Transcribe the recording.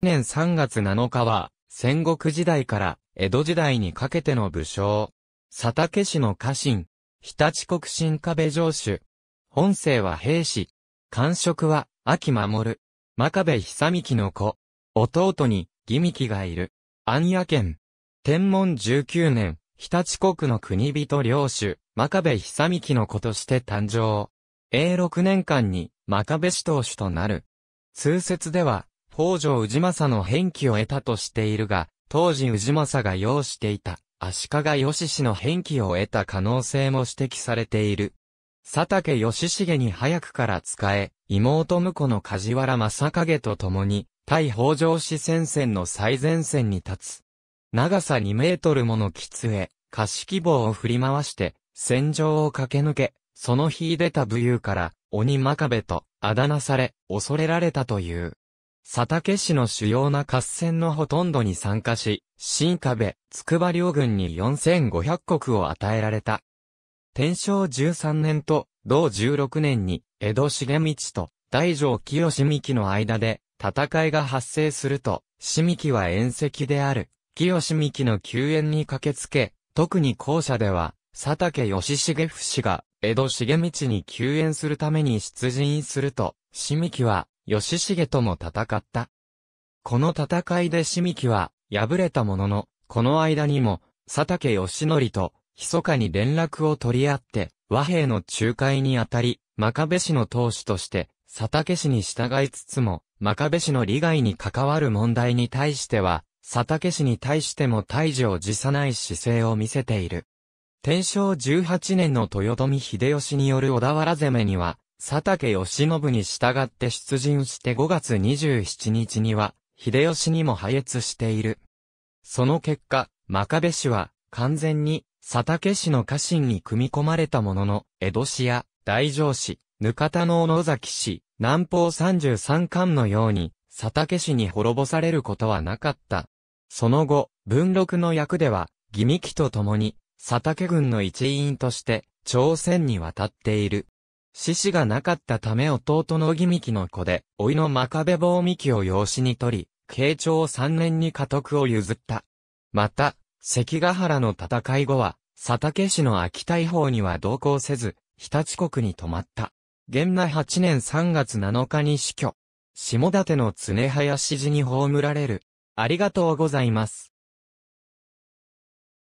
年3月7日は、戦国時代から江戸時代にかけての武将。佐竹氏の家臣、日立国新壁城主。本姓は平氏。官職は秋守。真壁久美の子。弟に義美紀がいる。安野県。天文19年、日立国の国人領主、真壁久美の子として誕生。永6年間に真壁市当主となる。通説では、北条氏政の返記を得たとしているが、当時氏政が要していた足利義氏の返記を得た可能性も指摘されている。佐竹義重に早くから仕え、妹婿の梶原正影と共に、対北条氏戦線の最前線に立つ。長さ2メートルもの喫へ、貸し希望を振り回して、戦場を駆け抜け、その日出た武勇から、鬼真壁と、あだなされ、恐れられたという。佐竹市の主要な合戦のほとんどに参加し、新壁、筑波両軍に4500国を与えられた。天正13年と同16年に、江戸重道と大城清清木の間で戦いが発生すると、清木は遠石である、清清木の救援に駆けつけ、特に校舎では、佐竹義重不氏が江戸重道に救援するために出陣すると、清木は義重とも戦った。この戦いで清木は敗れたものの、この間にも、佐竹義則と、密かに連絡を取り合って、和平の仲介にあたり、真壁氏の当主として、佐竹氏に従いつつも、真壁氏の利害に関わる問題に対しては、佐竹氏に対しても退治を辞さない姿勢を見せている。天正18年の豊臣秀吉による小田原攻めには、佐竹義信に従って出陣して5月27日には、秀吉にも破裂している。その結果、真壁氏は完全に佐竹氏の家臣に組み込まれたものの、江戸氏や大城ぬかたの野崎氏、南方三十三官のように、佐竹氏に滅ぼされることはなかった。その後、文禄の役では、義味期と共に、佐竹軍の一員として、朝鮮に渡っている。獅子がなかったため弟の義幹の子で、いの真壁坊幹を養子に取り、慶長3年に家督を譲った。また、関ヶ原の戦い後は、佐竹氏の秋大砲には同行せず、日立国に泊まった。元内8年3月7日に死去。下館の常林寺に葬られる。ありがとうございます。